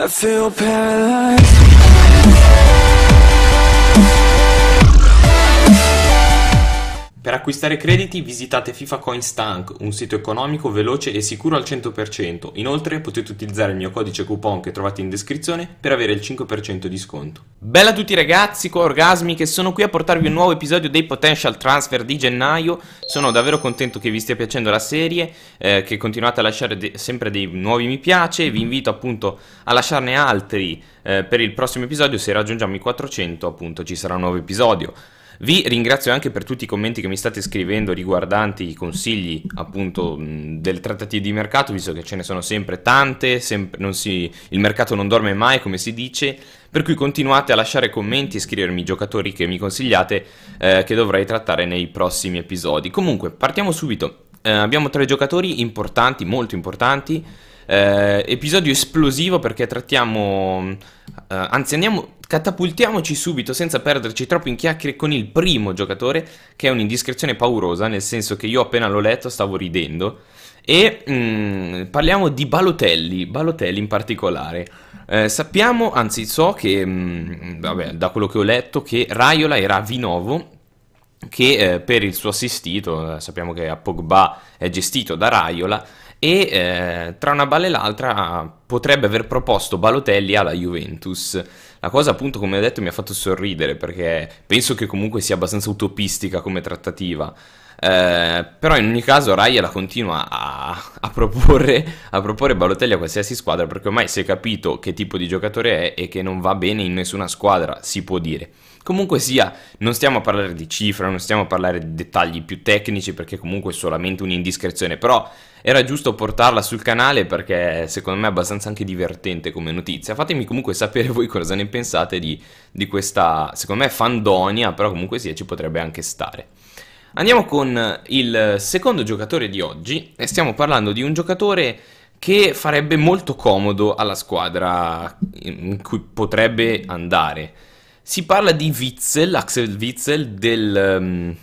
I feel paralyzed Per acquistare crediti visitate FIFA fifacoins.tank, un sito economico, veloce e sicuro al 100%. Inoltre potete utilizzare il mio codice coupon che trovate in descrizione per avere il 5% di sconto. Bella a tutti ragazzi, qua Orgasmi che sono qui a portarvi un nuovo episodio dei Potential Transfer di gennaio. Sono davvero contento che vi stia piacendo la serie, eh, che continuate a lasciare de sempre dei nuovi mi piace. Vi invito appunto a lasciarne altri eh, per il prossimo episodio. Se raggiungiamo i 400 appunto ci sarà un nuovo episodio. Vi ringrazio anche per tutti i commenti che mi state scrivendo riguardanti i consigli appunto del trattativo di mercato, visto che ce ne sono sempre tante, sempre, si, il mercato non dorme mai come si dice, per cui continuate a lasciare commenti e scrivermi i giocatori che mi consigliate eh, che dovrei trattare nei prossimi episodi. Comunque partiamo subito, eh, abbiamo tre giocatori importanti, molto importanti. Eh, episodio esplosivo perché trattiamo. Eh, anzi, andiamo. Catapultiamoci subito senza perderci troppo in chiacchiere con il primo giocatore, che è un'indiscrezione paurosa, nel senso che io appena l'ho letto stavo ridendo. E mm, parliamo di Balotelli, Balotelli in particolare. Eh, sappiamo, anzi so che, mm, vabbè, da quello che ho letto, che Raiola era Vinovo, che eh, per il suo assistito, eh, sappiamo che a Pogba è gestito da Raiola, e eh, tra una balla e l'altra ah, potrebbe aver proposto Balotelli alla Juventus. La cosa appunto, come ho detto, mi ha fatto sorridere perché penso che comunque sia abbastanza utopistica come trattativa. Eh, però in ogni caso Raya la continua a, a, proporre, a proporre Balotelli a qualsiasi squadra perché ormai si è capito che tipo di giocatore è e che non va bene in nessuna squadra, si può dire. Comunque sia, non stiamo a parlare di cifre, non stiamo a parlare di dettagli più tecnici perché comunque è solamente un'indiscrezione, però era giusto portarla sul canale perché secondo me è abbastanza anche divertente come notizia. Fatemi comunque sapere voi cosa ne pensate di, di questa, secondo me, fandonia, però comunque sia, ci potrebbe anche stare. Andiamo con il secondo giocatore di oggi e stiamo parlando di un giocatore che farebbe molto comodo alla squadra in cui potrebbe andare. Si parla di Witzel, Axel Witzel del, ehm,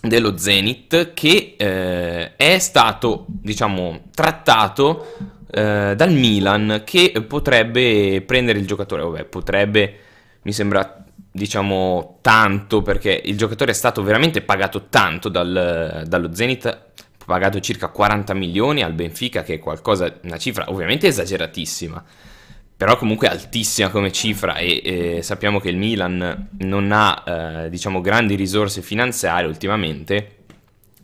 dello Zenit che eh, è stato, diciamo, trattato eh, dal Milan che potrebbe prendere il giocatore, vabbè, potrebbe mi sembra diciamo tanto perché il giocatore è stato veramente pagato tanto dal, dallo Zenit pagato circa 40 milioni al Benfica che è qualcosa, una cifra ovviamente esageratissima però comunque altissima come cifra e, e sappiamo che il Milan non ha eh, diciamo grandi risorse finanziarie ultimamente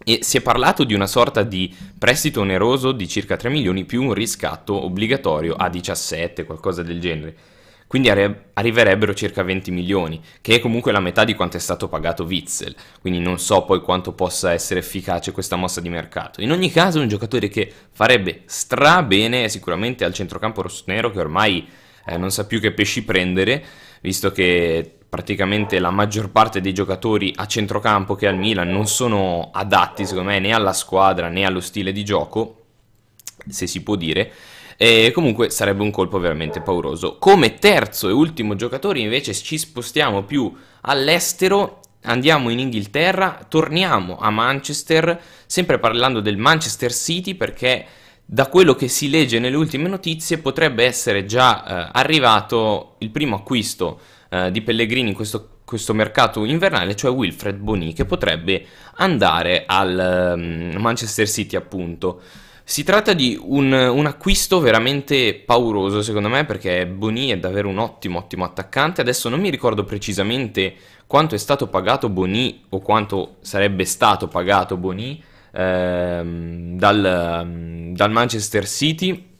e si è parlato di una sorta di prestito oneroso di circa 3 milioni più un riscatto obbligatorio a 17 qualcosa del genere quindi arri- arriverebbero circa 20 milioni, che è comunque la metà di quanto è stato pagato Witzel, quindi non so poi quanto possa essere efficace questa mossa di mercato. In ogni caso un giocatore che farebbe strabene sicuramente al centrocampo rossonero che ormai eh, non sa più che pesci prendere, visto che praticamente la maggior parte dei giocatori a centrocampo che al Milan non sono adatti secondo me né alla squadra né allo stile di gioco, se si può dire, e comunque sarebbe un colpo veramente pauroso. Come terzo e ultimo giocatore invece ci spostiamo più all'estero andiamo in Inghilterra, torniamo a Manchester, sempre parlando del Manchester City perché da quello che si legge nelle ultime notizie potrebbe essere già eh, arrivato il primo acquisto eh, di Pellegrini in questo caso questo mercato invernale, cioè Wilfred Boni, che potrebbe andare al ehm, Manchester City, appunto. Si tratta di un, un acquisto veramente pauroso, secondo me, perché Boni è davvero un ottimo, ottimo attaccante. Adesso non mi ricordo precisamente quanto è stato pagato Boni o quanto sarebbe stato pagato Boni ehm, dal, ehm, dal Manchester City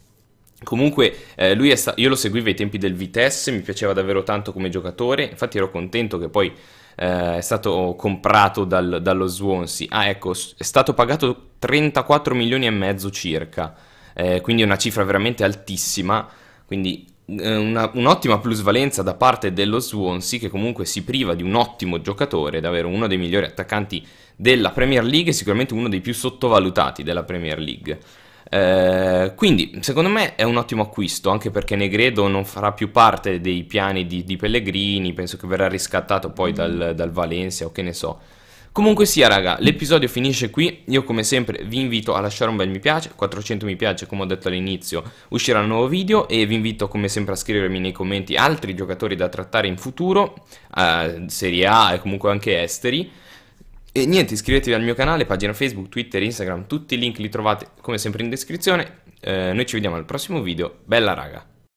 Comunque eh, lui è sta- io lo seguivo ai tempi del Vitesse, mi piaceva davvero tanto come giocatore, infatti ero contento che poi eh, è stato comprato dal- dallo Swansea. Ah ecco, è stato pagato 34 milioni e mezzo circa, eh, quindi una cifra veramente altissima, quindi eh, una, un'ottima plusvalenza da parte dello Swansea che comunque si priva di un ottimo giocatore, davvero uno dei migliori attaccanti della Premier League e sicuramente uno dei più sottovalutati della Premier League. Eh, quindi secondo me è un ottimo acquisto, anche perché Negredo non farà più parte dei piani di, di Pellegrini, penso che verrà riscattato poi mm. dal, dal Valencia o che ne so. Comunque sia, raga, l'episodio finisce qui. Io, come sempre, vi invito a lasciare un bel mi piace. 400 mi piace, come ho detto all'inizio, uscirà un nuovo video. E vi invito, come sempre, a scrivermi nei commenti altri giocatori da trattare in futuro, eh, Serie A e comunque anche esteri. E niente, iscrivetevi al mio canale, pagina Facebook, Twitter, Instagram, tutti i link li trovate come sempre in descrizione. Eh, noi ci vediamo al prossimo video, bella raga!